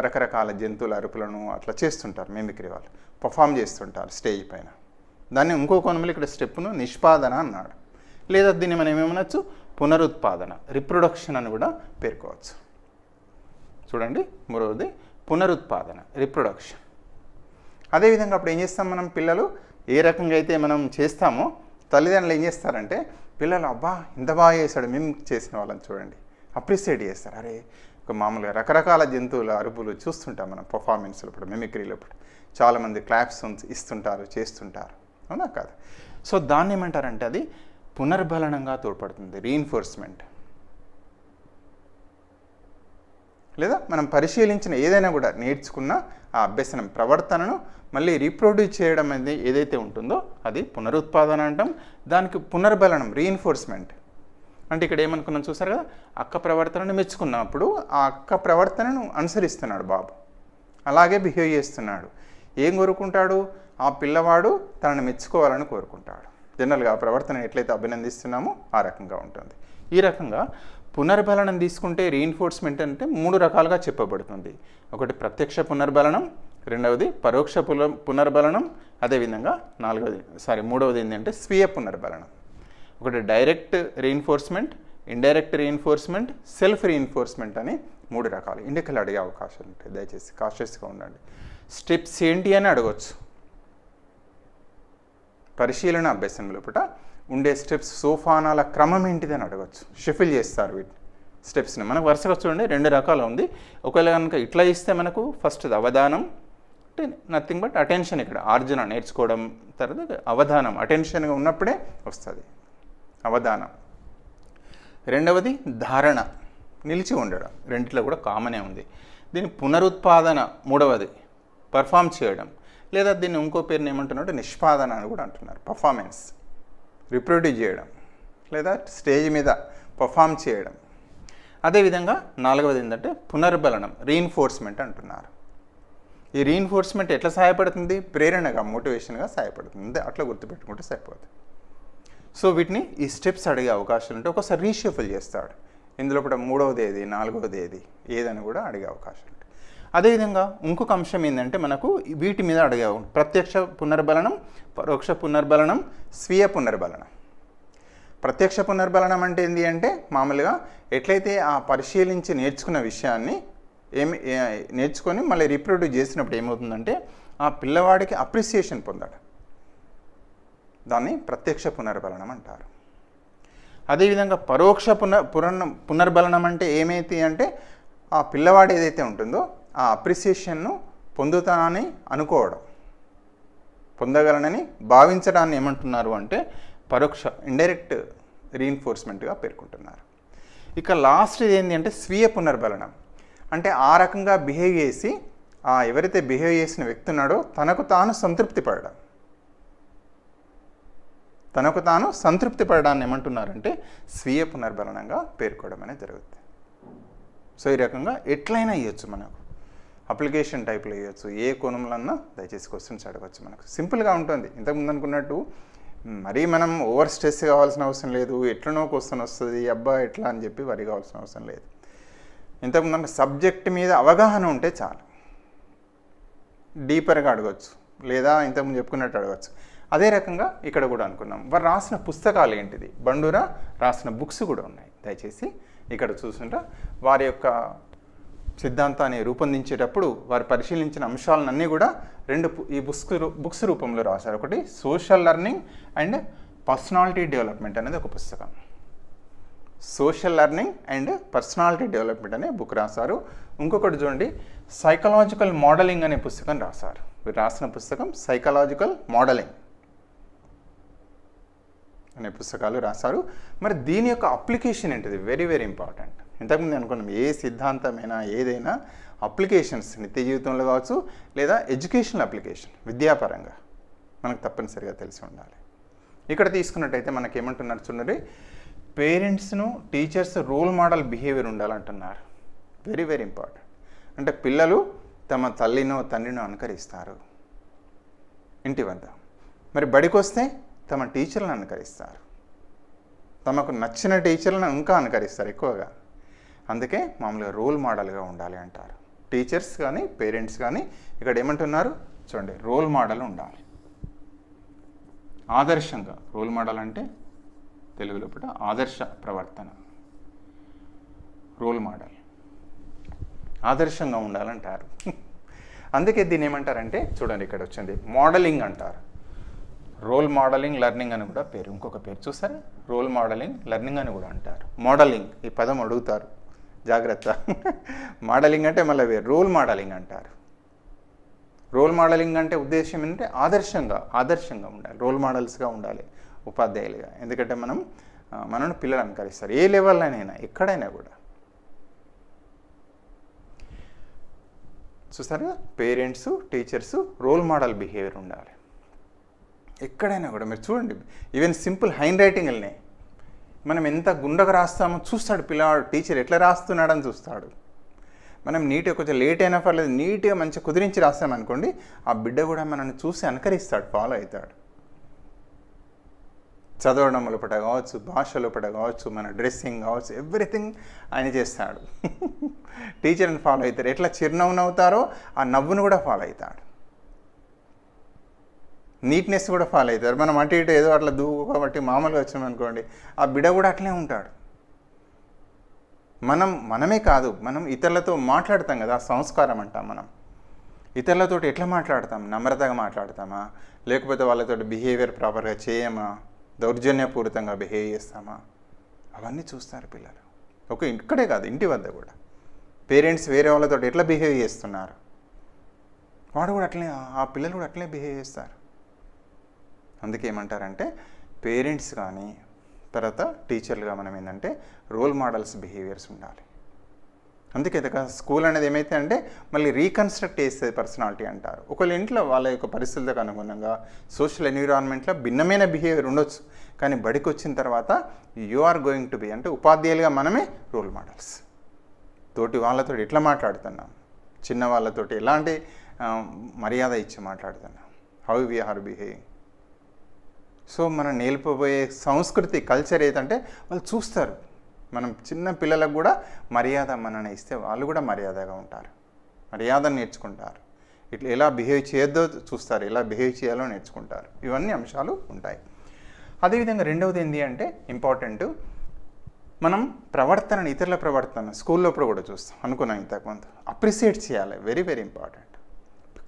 రకరకాల జంతువుల అరుపులను అట్లా చేస్తుంటారు మిమిక్రీ వాళ్ళు పర్ఫామ్ చేస్తుంటారు స్టేజ్ పైన దాన్ని ఇంకో కొనుమలు ఇక్కడ స్టెప్ను నిష్పాదన అన్నాడు లేదా దీన్ని మనం ఏమనొచ్చు పునరుత్పాదన రిప్రొడక్షన్ అని కూడా పేర్కోవచ్చు చూడండి మూడవది పునరుత్పాదన రిప్రొడక్షన్ అదేవిధంగా అప్పుడు ఏం చేస్తాం మనం పిల్లలు ఏ రకంగా అయితే మనం చేస్తామో తల్లిదండ్రులు ఏం చేస్తారంటే పిల్లలు అబ్బా ఇంత బాగా చేశాడు మేము చేసిన వాళ్ళని చూడండి అప్రిషియేట్ చేస్తారు అరే ఒక మామూలుగా రకరకాల జంతువుల అరుపులు చూస్తుంటాం మనం పర్ఫార్మెన్స్లో ఇప్పుడు మిమిక్రీలో చాలామంది క్లాప్స్ ఇస్తుంటారు చేస్తుంటారు అవునా కాదు సో దాన్ని ఏమంటారంటే అది పునర్బలనంగా తోడ్పడుతుంది రీఎన్ఫోర్స్మెంట్ లేదా మనం పరిశీలించిన ఏదైనా కూడా నేర్చుకున్న ఆ అభ్యసనం ప్రవర్తనను మళ్ళీ రీప్రొడ్యూస్ చేయడం అనేది ఏదైతే ఉంటుందో అది పునరుత్పాదన అంటాం దానికి పునర్బలనం రీఎన్ఫోర్స్మెంట్ అంటే ఇక్కడ ఏమనుకున్నాం చూసారు కదా అక్క ప్రవర్తనను మెచ్చుకున్నప్పుడు ఆ అక్క ప్రవర్తనను అనుసరిస్తున్నాడు బాబు అలాగే బిహేవ్ చేస్తున్నాడు ఏం కోరుకుంటాడు ఆ పిల్లవాడు తనను మెచ్చుకోవాలని కోరుకుంటాడు జనరల్గా ఆ ప్రవర్తన ఎట్లయితే అభినందిస్తున్నామో ఆ రకంగా ఉంటుంది ఈ రకంగా పునర్బలనం తీసుకుంటే రీఎన్ఫోర్స్మెంట్ అంటే మూడు రకాలుగా చెప్పబడుతుంది ఒకటి ప్రత్యక్ష పునర్బలనం రెండవది పరోక్ష పునర్బలనం అదేవిధంగా నాలుగవది సారీ మూడవది ఏంటంటే స్వీయ పునర్బలనం ఒకటి direct reinforcement indirect reinforcement self reinforcement అని మూడు రకాలు ఇండికలు అడిగే అవకాశాలు ఉంటాయి దయచేసి కాషియస్గా ఉండండి స్టెప్స్ ఏంటి అని అడగచ్చు పరిశీలన అభ్యాసం లోపల ఉండే స్టెప్స్ సోఫానాల క్రమం ఏంటిదని అడగచ్చు షిఫిల్ చేస్తారు వీటిని స్టెప్స్ని మనకు వరుసగా చూడండి రెండు రకాలు ఉంది ఒకవేళ కనుక ఇట్లా ఇస్తే మనకు ఫస్ట్ అవధానం అంటే నథింగ్ బట్ అటెన్షన్ ఇక్కడ ఆర్జన నేర్చుకోవడం తర్వాత అవధానం అటెన్షన్గా ఉన్నప్పుడే వస్తుంది అవధానం రెండవది ధారణ నిలిచి ఉండడం రెండిట్లో కూడా కామనే ఉంది దీని పునరుత్పాదన మూడవది పర్ఫామ్ చేయడం లేదా దీన్ని ఇంకో పేరుని ఏమంటున్నాడు నిష్పాదన అని కూడా అంటున్నారు పర్ఫార్మెన్స్ రిప్రొడ్యూస్ చేయడం లేదా స్టేజ్ మీద పర్ఫామ్ చేయడం అదేవిధంగా నాలుగవది ఏంటంటే పునర్బలనం రీఎన్ఫోర్స్మెంట్ అంటున్నారు ఈ రీఎన్ఫోర్స్మెంట్ ఎట్లా సహాయపడుతుంది ప్రేరణగా మోటివేషన్గా సహాయపడుతుంది అట్లా గుర్తుపెట్టుకుంటే సరిపోతుంది సో వీటిని ఈ స్టెప్స్ అడిగే అవకాశాలు ఉంటే ఒకసారి రీషఫుల్ చేస్తాడు ఇందులో కూడా మూడవది ఏది నాలుగవది ఏది ఏదని కూడా అడిగే అవకాశం ఉంటుంది అదేవిధంగా ఇంకొక అంశం ఏంటంటే మనకు వీటి మీద అడిగే ప్రత్యక్ష పునర్బలనం పరోక్ష పునర్బలనం స్వీయ పునర్బలనం ప్రత్యక్ష పునర్బలనం అంటే ఏంటి అంటే మామూలుగా ఎట్లయితే ఆ పరిశీలించి నేర్చుకున్న విషయాన్ని ఏమి నేర్చుకొని మళ్ళీ రీప్రొడ్యూస్ చేసినప్పుడు ఏమవుతుందంటే ఆ పిల్లవాడికి అప్రిసియేషన్ పొందాడు దాన్ని ప్రత్యక్ష పునర్బలనం అంటారు అదేవిధంగా పరోక్ష పునర్ పునర్ పునర్బలనం అంటే ఏమైతే అంటే ఆ పిల్లవాడు ఏదైతే ఉంటుందో ఆ అప్రిసియేషన్ను పొందుతానని అనుకోవడం పొందగలనని భావించడాన్ని ఏమంటున్నారు అంటే పరోక్ష ఇండైరెక్ట్ రీఇన్ఫోర్స్మెంట్గా పేర్కొంటున్నారు ఇక లాస్ట్ ఏంటి అంటే స్వీయ పునర్బలనం అంటే ఆ రకంగా బిహేవ్ చేసి ఎవరైతే బిహేవ్ చేసిన వ్యక్తి ఉన్నాడో తనకు తాను సంతృప్తి పడడం తనకు తాను సంతృప్తి పడడాన్ని ఏమంటున్నారంటే స్వీయ పునర్బలనంగా పేర్కోవడం అనేది జరుగుతుంది సో ఈ రకంగా ఎట్లయినా ఇవ్వచ్చు మనకు అప్లికేషన్ టైప్లో ఇవ్వచ్చు ఏ కోణంలో దయచేసి క్వశ్చన్స్ అడగవచ్చు మనకు సింపుల్గా ఉంటుంది ఇంతకుముందు అనుకున్నట్టు మరీ మనం ఓవర్ స్ట్రెస్ కావాల్సిన అవసరం లేదు ఎట్లనో క్వశ్చన్ వస్తుంది అబ్బా ఎట్లా అని చెప్పి వరి కావాల్సిన అవసరం లేదు ఇంతకుముందు అంటే సబ్జెక్ట్ మీద అవగాహన ఉంటే చాలు డీపర్గా అడగచ్చు లేదా ఇంతకుముందు చెప్పుకున్నట్టు అడగచ్చు అదే రకంగా ఇక్కడ కూడా అనుకున్నాం వారు రాసిన పుస్తకాలు ఏంటిది బండురా రాసిన బుక్స్ కూడా ఉన్నాయి దయచేసి ఇక్కడ చూసుంటే వారి యొక్క సిద్ధాంతాన్ని రూపొందించేటప్పుడు వారు పరిశీలించిన అంశాలన్నీ కూడా రెండు ఈ బుక్స్ బుక్స్ రూపంలో రాశారు ఒకటి social learning and personality development అనేది ఒక పుస్తకం social learning and personality development అనే బుక్ రాశారు ఇంకొకటి చూడండి సైకలాజికల్ మోడలింగ్ అనే పుస్తకం రాశారు వీరు రాసిన పుస్తకం సైకలాజికల్ మోడలింగ్ అనే పుస్తకాలు రాశారు మరి దీని యొక్క అప్లికేషన్ ఏంటిది వెరీ వెరీ ఇంపార్టెంట్ ఇంతకుముందు అనుకున్నాం ఏ సిద్ధాంతమైనా ఏదైనా అప్లికేషన్స్ నిత్య జీవితంలో కావచ్చు లేదా ఎడ్యుకేషనల్ అప్లికేషన్ విద్యాపరంగా మనకు తప్పనిసరిగా తెలిసి ఉండాలి ఇక్కడ తీసుకున్నట్టయితే మనకి ఏమంటున్నారు చూడండి పేరెంట్స్ను టీచర్స్ రోల్ మోడల్ బిహేవియర్ ఉండాలంటున్నారు వెరీ వెరీ ఇంపార్టెంట్ అంటే పిల్లలు తమ తల్లినో తండ్రినో అనుకరిస్తారు ఇంటి వద్ద మరి బడికి వస్తే తమ టీచర్లను అనుకరిస్తారు తమకు నచ్చిన టీచర్లను ఇంకా అనుకరిస్తారు ఎక్కువగా అందుకే మామూలుగా రోల్ మోడల్గా ఉండాలి అంటారు టీచర్స్ కానీ పేరెంట్స్ కానీ ఇక్కడ ఏమంటున్నారు చూడండి రోల్ మోడల్ ఉండాలి ఆదర్శంగా రోల్ మోడల్ అంటే తెలుగులో పుట్ట ఆదర్శ ప్రవర్తన రోల్ మోడల్ ఆదర్శంగా ఉండాలంటారు అందుకే దీన్ని ఏమంటారంటే చూడండి ఇక్కడ వచ్చింది మోడలింగ్ అంటారు రోల్ మోడలింగ్ లెర్నింగ్ అని కూడా పేరు ఇంకొక పేరు చూసారా రోల్ మోడలింగ్ లెర్నింగ్ అని కూడా అంటారు మోడలింగ్ ఈ పదం అడుగుతారు జాగ్రత్త మోడలింగ్ అంటే మళ్ళీ వేరు రోల్ మోడలింగ్ అంటారు రోల్ మోడలింగ్ అంటే ఉద్దేశం ఏంటంటే ఆదర్శంగా ఆదర్శంగా ఉండాలి రోల్ మోడల్స్గా ఉండాలి ఉపాధ్యాయులుగా ఎందుకంటే మనం మనను పిల్లలు అనుకరిస్తారు ఏ లెవెల్లోనైనా ఎక్కడైనా కూడా చూసారా parents teachers role model behaviour ఉండాలి ఎక్కడైనా కూడా మీరు చూడండి ఈవెన్ సింపుల్ హ్యాండ్ రైటింగ్లనే మనం ఎంత గుండగా రాస్తామో చూస్తాడు పిల్లవాడు టీచర్ ఎట్లా రాస్తున్నాడని చూస్తాడు మనం నీట్గా కొంచెం లేట్ అయినా పర్లేదు నీట్గా మంచిగా కుదిరించి రాస్తామనుకోండి ఆ బిడ్డ కూడా మనల్ని చూసి అనుకరిస్తాడు ఫాలో అవుతాడు చదవడం లోపల కావచ్చు భాష లోపల కావచ్చు మన డ్రెస్సింగ్ కావచ్చు ఎవ్రీథింగ్ ఆయన చేస్తాడు టీచర్ని ఫాలో అవుతారు ఎట్లా చిరునవ్వు నవ్వుతారో ఆ నవ్వును కూడా ఫాలో అవుతాడు నీట్నెస్ కూడా ఫాలో అవుతారు మనం అటు ఇటు ఏదో అట్లా దూవు కాబట్టి మామూలుగా వచ్చామనుకోండి ఆ బిడ కూడా అట్లే ఉంటాడు మనం మనమే కాదు మనం ఇతరులతో మాట్లాడతాం కదా సంస్కారం అంటాం మనం ఇతరులతో ఎట్లా మాట్లాడతాం నమ్రతగా మాట్లాడతామా లేకపోతే వాళ్ళతో బిహేవియర్ ప్రాపర్గా చేయమా దౌర్జన్యపూరితంగా బిహేవ్ చేస్తామా అవన్నీ చూస్తారు పిల్లలు ఒక ఇక్కడే కాదు ఇంటి వద్ద కూడా పేరెంట్స్ వేరే వాళ్ళతో ఎట్లా బిహేవ్ చేస్తున్నారు వాడు కూడా అట్లే ఆ పిల్లలు కూడా అట్లే బిహేవ్ చేస్తారు అందుకేమంటారంటే పేరెంట్స్ కానీ తర్వాత టీచర్లుగా మనం ఏంటంటే రోల్ మోడల్స్ బిహేవియర్స్ ఉండాలి అందుకే స్కూల్ అనేది ఏమైతే అంటే మళ్ళీ రీకన్స్ట్రక్ట్ చేసే పర్సనాలిటీ అంటారు ఒకళ్ళ ఇంట్లో వాళ్ళ యొక్క పరిస్థితులకు అనుగుణంగా సోషల్ ఎన్విరాన్మెంట్లో భిన్నమైన బిహేవియర్ ఉండొచ్చు కానీ బడికి వచ్చిన తర్వాత you are going to be అంటే ఉపాధ్యాయులుగా మనమే రోల్ మోడల్స్ తోటి వాళ్ళతో ఎట్లా మాట్లాడుతున్నాం చిన్న వాళ్ళతోటి ఎలాంటి మర్యాద ఇచ్చి మాట్లాడుతున్నాం how we are behaving so మనం నేలిపోబోయే సంస్కృతి కల్చర్ ఏదంటే వాళ్ళు చూస్తారు మనం చిన్న పిల్లలకు కూడా మర్యాద మనం ఇస్తే వాళ్ళు కూడా మర్యాదగా ఉంటారు మర్యాద నేర్చుకుంటారు ఇట్లా ఎలా బిహేవ్ చేయొద్దో చూస్తారు ఎలా బిహేవ్ చేయాలో నేర్చుకుంటారు ఇవన్నీ అంశాలు ఉంటాయి అదేవిధంగా రెండవది ఏంటి అంటే ఇంపార్టెంట్ మనం ప్రవర్తన ఇతరుల ప్రవర్తన స్కూల్లోప్పుడు కూడా చూస్తాం అనుకున్నాం ఇంతకుముందు అప్రిసియేట్ చేయాలి వెరీ వెరీ ఇంపార్టెంట్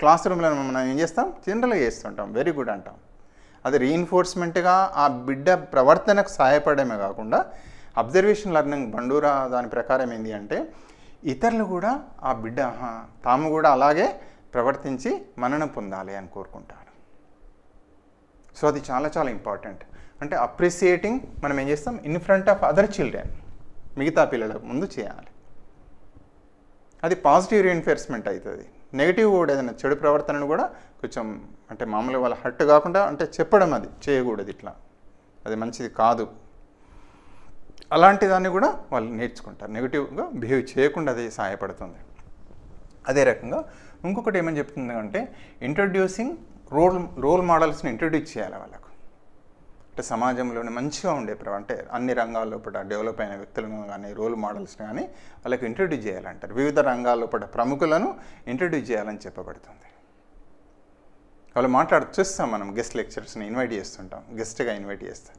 క్లాస్ రూమ్లో మనం ఏం చేస్తాం జనరల్గా చేస్తుంటాం వెరీ గుడ్ అంటాం అది రీఎన్ఫోర్స్మెంట్గా ఆ బిడ్డ ప్రవర్తనకు సహాయపడమే కాకుండా అబ్జర్వేషన్ లెర్నింగ్ బండూరా దాని ప్రకారం ఏంటి అంటే ఇతరులు కూడా ఆ బిడ్డ తాము కూడా అలాగే ప్రవర్తించి మనను పొందాలి అని కోరుకుంటారు సో అది చాలా చాలా ఇంపార్టెంట్ అంటే అప్రిసియేటింగ్ మనం ఏం చేస్తాం in front of other children మిగతా పిల్లలకు ముందు చేయాలి అది పాజిటివ్ రీఎన్ఫోర్స్మెంట్ అవుతుంది నెగిటివ్ వర్డ్ ఏదైనా చెడు ప్రవర్తనను కూడా కొంచెం అంటే మామూలుగా వాళ్ళ హర్ట్ కాకుండా అంటే చెప్పడం అది చేయకూడదు ఇట్లా అది మంచిది కాదు అలాంటి దాన్ని కూడా వాళ్ళు నేర్చుకుంటారు నెగిటివ్గా బిహేవ్ చేయకుండా అది సహాయపడుతుంది అదే రకంగా ఇంకొకటి ఏమని చెప్తుంది అంటే ఇంట్రడ్యూసింగ్ రోల్ రోల్ మోడల్స్ని ఇంట్రడ్యూస్ చేయాలి వాళ్ళకు అంటే సమాజంలోనే మంచిగా ఉండే అంటే అన్ని రంగాల్లో డెవలప్ అయిన వ్యక్తులను కానీ రోల్ మోడల్స్ని కానీ వాళ్ళకి ఇంట్రడ్యూస్ చేయాలంటారు వివిధ రంగాల్లో ప్రముఖులను ఇంట్రడ్యూస్ చేయాలని చెప్పబడుతుంది వాళ్ళు మాట్లాడుతూ చూస్తాం మనం గెస్ట్ లెక్చర్స్ని ఇన్వైట్ చేస్తుంటాం గెస్ట్గా ఇన్వైట్ చేస్తాం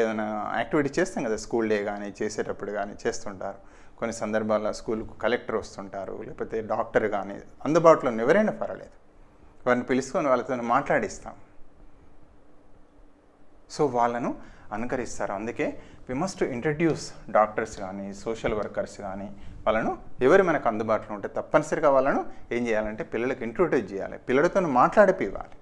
ఏదైనా యాక్టివిటీ చేస్తాం కదా స్కూల్ డే కానీ చేసేటప్పుడు కానీ చేస్తుంటారు కొన్ని సందర్భాల్లో స్కూల్కు కలెక్టర్ వస్తుంటారు లేకపోతే డాక్టర్ కానీ అందుబాటులో ఎవరైనా పర్వాలేదు వారిని పిలుచుకొని వాళ్ళతో మాట్లాడిస్తాం సో వాళ్ళను అనుకరిస్తారు అందుకే వి మస్ట్ ఇంట్రడ్యూస్ డాక్టర్స్ కానీ సోషల్ వర్కర్స్ కానీ వాళ్ళను ఎవరు మనకు అందుబాటులో ఉంటే తప్పనిసరిగా వాళ్ళను ఏం చేయాలంటే పిల్లలకు ఇంట్రొడ్యూస్ చేయాలి పిల్లలతో మాట్లాడిపివ్వాలి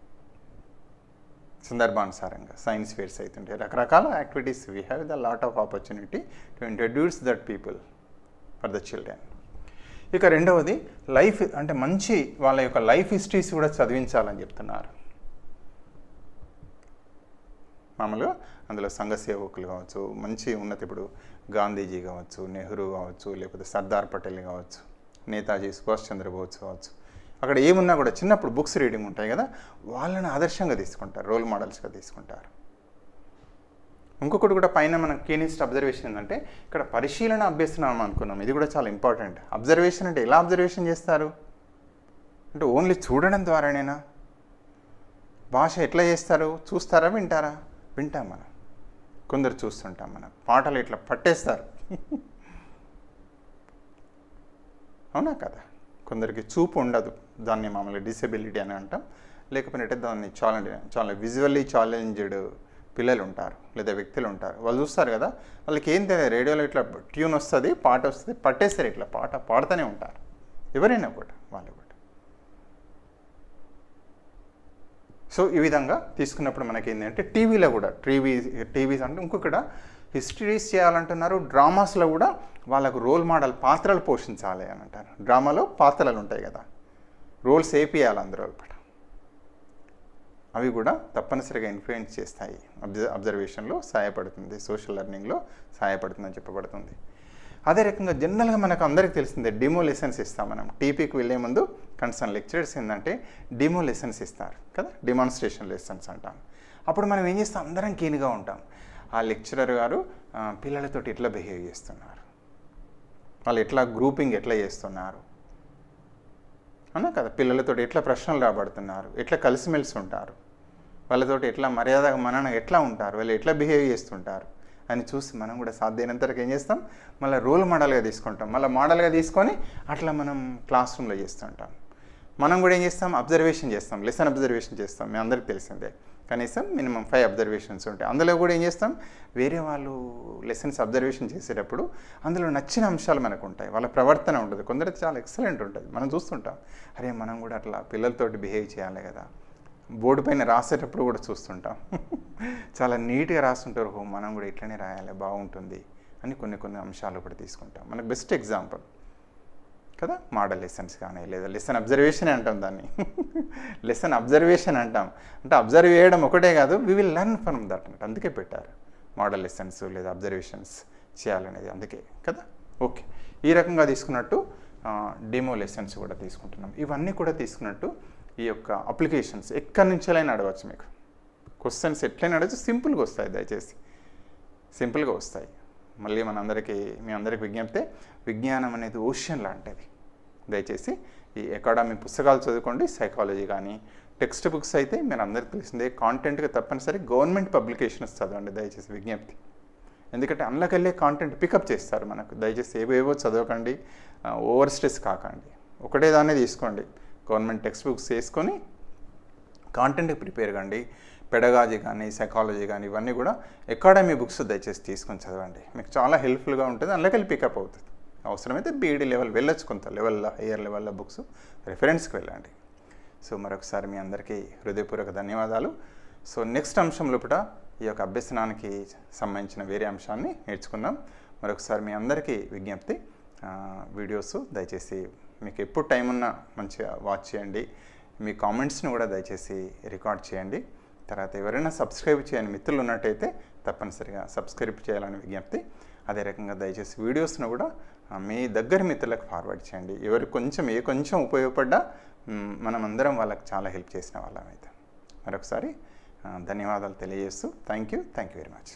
సందర్భానుసారంగా సైన్స్ ఫేర్స్ అవుతుంటే రకరకాల activities we have the lot of opportunity to introduce that people for the children ఇక రెండవది లైఫ్ అంటే మంచి వాళ్ళ యొక్క లైఫ్ హిస్టరీస్ కూడా చదివించాలని చెప్తున్నారు మామూలుగా అందులో సంఘ సేవకులు కావచ్చు మంచి ఉన్నత ఇప్పుడు గాంధీజీ కావచ్చు నెహ్రూ కావచ్చు లేకపోతే సర్దార్ పటేల్ కావచ్చు నేతాజీ సుభాష్ చంద్రబోస్ కావచ్చు అక్కడ ఏమున్నా కూడా చిన్నప్పుడు బుక్స్ రీడింగ్ ఉంటాయి కదా వాళ్ళని ఆదర్శంగా తీసుకుంటారు రోల్ మోడల్స్గా తీసుకుంటారు ఇంకొకటి కూడా పైన మన కీనిస్ట్ అబ్జర్వేషన్ ఏంటంటే ఇక్కడ పరిశీలన అభ్యసనం అనుకున్నాం ఇది కూడా చాలా ఇంపార్టెంట్ అబ్జర్వేషన్ అంటే ఎలా అబ్జర్వేషన్ చేస్తారు అంటే ఓన్లీ చూడడం ద్వారానేనా భాష ఎట్లా చేస్తారు చూస్తారా వింటారా వింటాం మనం కొందరు చూస్తుంటాం మనం పాటలు ఇట్లా పట్టేస్తారు అవునా కదా కొందరికి చూపు ఉండదు దాన్ని మామూలు డిసెబిలిటీ అని అంటాం లేకపోతే దాన్ని ఛాలెంజ్ చాలా విజువల్లీ ఛాలెంజ్డ్ పిల్లలు ఉంటారు లేదా వ్యక్తులు ఉంటారు వాళ్ళు చూస్తారు కదా వాళ్ళకి ఏం తెలియదు రేడియోలో ఇట్లా ట్యూన్ వస్తుంది పాట వస్తుంది పట్టేస్తారు ఇట్లా పాట పాడుతూనే ఉంటారు ఎవరైనా కూడా సో ఈ విధంగా తీసుకున్నప్పుడు మనకి ఏంటంటే టీవీలో కూడా టీవీ టీవీస్ అంటే ఇంకొకటి హిస్టరీస్ చేయాలంటున్నారు డ్రామాస్లో కూడా వాళ్ళకు రోల్ మోడల్ పాత్రలు పోషించాలి అని అంటారు డ్రామాలో పాత్రలు ఉంటాయి కదా రోల్స్ వేపియాలి అందరూ అవి కూడా తప్పనిసరిగా ఇన్ఫ్లుయెన్స్ చేస్తాయి అబ్జర్వేషన్లో సహాయపడుతుంది సోషల్ లెర్నింగ్లో సహాయపడుతుందని చెప్పబడుతుంది అదే రకంగా జనరల్గా మనకు అందరికీ తెలిసిందే డిమో లెసన్స్ ఇస్తాం మనం టీపీకి వెళ్ళే ముందు కన్సర్న్ లెక్చరర్స్ ఏంటంటే డిమో లెసన్స్ ఇస్తారు కదా డిమాన్స్ట్రేషన్ లెసన్స్ అంటాం అప్పుడు మనం ఏం చేస్తాం అందరం కీన్గా ఉంటాం ఆ లెక్చరర్ గారు పిల్లలతోటి ఎట్లా బిహేవ్ చేస్తున్నారు వాళ్ళు ఎట్లా గ్రూపింగ్ ఎట్లా చేస్తున్నారు అన్నా కదా పిల్లలతో ఎట్లా ప్రశ్నలు రాబడుతున్నారు ఎట్లా కలిసిమెలిసి ఉంటారు వాళ్ళతోటి ఎట్లా మర్యాదగా మనన ఎట్లా ఉంటారు వాళ్ళు ఎట్లా బిహేవ్ చేస్తుంటారు అని చూసి మనం కూడా సాధ్యమైనంతరకు ఏం చేస్తాం మళ్ళీ రోల్ మోడల్గా తీసుకుంటాం మళ్ళీ మోడల్గా తీసుకొని అట్లా మనం క్లాస్ రూమ్లో చేస్తుంటాం మనం కూడా ఏం చేస్తాం అబ్జర్వేషన్ చేస్తాం లెసన్ అబ్జర్వేషన్ చేస్తాం మీ అందరికీ తెలిసిందే కనీసం మినిమం ఫైవ్ అబ్జర్వేషన్స్ ఉంటాయి అందులో కూడా ఏం చేస్తాం వేరే వాళ్ళు లెసన్స్ అబ్జర్వేషన్ చేసేటప్పుడు అందులో నచ్చిన అంశాలు మనకు ఉంటాయి వాళ్ళ ప్రవర్తన ఉంటుంది కొందరు చాలా ఎక్సలెంట్ ఉంటుంది మనం చూస్తుంటాం అరే మనం కూడా అట్లా పిల్లలతోటి బిహేవ్ చేయాలి కదా బోర్డు పైన రాసేటప్పుడు కూడా చూస్తుంటాం చాలా నీట్గా రాస్తుంటారు హో మనం కూడా ఇట్లనే రాయాలి బాగుంటుంది అని కొన్ని కొన్ని అంశాలు కూడా తీసుకుంటాం మనకు బెస్ట్ ఎగ్జాంపుల్ కదా మోడల్ లెసన్స్ కానీ లేదా లెసన్ అబ్జర్వేషన్ అంటాం దాన్ని లెసన్ అబ్జర్వేషన్ అంటాం అంటే అబ్జర్వ్ చేయడం ఒకటే కాదు we will learn from that అంటే అందుకే పెట్టారు మోడల్ లెసన్స్ లేదా అబ్జర్వేషన్స్ చేయాలనేది అందుకే కదా ఓకే ఈ రకంగా తీసుకున్నట్టు డెమో లెసన్స్ కూడా తీసుకుంటున్నాం ఇవన్నీ కూడా తీసుకున్నట్టు ఈ యొక్క అప్లికేషన్స్ ఎక్కడి అయినా అడగవచ్చు మీకు క్వశ్చన్స్ ఎట్లయినా అడగచ్చు సింపుల్గా వస్తాయి దయచేసి సింపుల్గా వస్తాయి మళ్ళీ మనందరికీ మీ అందరికి విజ్ఞప్తే విజ్ఞానం అనేది ఓషన్ లాంటిది దయచేసి ఈ అకాడమీ పుస్తకాలు చదువుకోండి సైకాలజీ కానీ టెక్స్ట్ బుక్స్ అయితే మీరు అందరికి తెలిసిందే కాంటెంట్గా తప్పనిసరి గవర్నమెంట్ పబ్లికేషన్స్ చదవండి దయచేసి విజ్ఞప్తి ఎందుకంటే అందులోకెళ్ళే కాంటెంట్ పికప్ చేస్తారు మనకు దయచేసి ఏవేవో చదవకండి ఓవర్ స్ట్రెస్ కాకండి ఒకటే దాన్ని తీసుకోండి గవర్నమెంట్ టెక్స్ట్ బుక్స్ చేసుకొని కాంటెంట్కి ప్రిపేర్ కండి పెడగాజీ కానీ సైకాలజీ కానీ ఇవన్నీ కూడా అకాడమీ బుక్స్ దయచేసి తీసుకొని చదవండి మీకు చాలా హెల్ప్ఫుల్గా ఉంటుంది అందులోకి పికప్ అవుతుంది అవసరమైతే బీఈడి లెవెల్ వెళ్ళొచ్చు కొంత లెవెల్లో హయ్యర్ లెవెల్లో బుక్స్ రెఫరెన్స్కి వెళ్ళండి సో మరొకసారి మీ అందరికీ హృదయపూర్వక ధన్యవాదాలు సో నెక్స్ట్ అంశం లోపల ఈ యొక్క అభ్యసనానికి సంబంధించిన వేరే అంశాన్ని నేర్చుకుందాం మరొకసారి మీ అందరికీ విజ్ఞప్తి వీడియోస్ దయచేసి మీకు ఎప్పుడు టైం ఉన్నా మంచిగా వాచ్ చేయండి మీ కామెంట్స్ని కూడా దయచేసి రికార్డ్ చేయండి తర్వాత ఎవరైనా సబ్స్క్రైబ్ చేయని మిత్రులు ఉన్నట్టయితే తప్పనిసరిగా సబ్స్క్రైబ్ చేయాలని విజ్ఞప్తి అదే రకంగా దయచేసి వీడియోస్ను కూడా మీ దగ్గర మిత్రులకు ఫార్వర్డ్ చేయండి ఎవరు కొంచెం ఏ కొంచెం ఉపయోగపడ్డా మనమందరం వాళ్ళకి చాలా హెల్ప్ చేసిన వాళ్ళమైతే మరొకసారి ధన్యవాదాలు తెలియజేస్తూ thank you thank you very much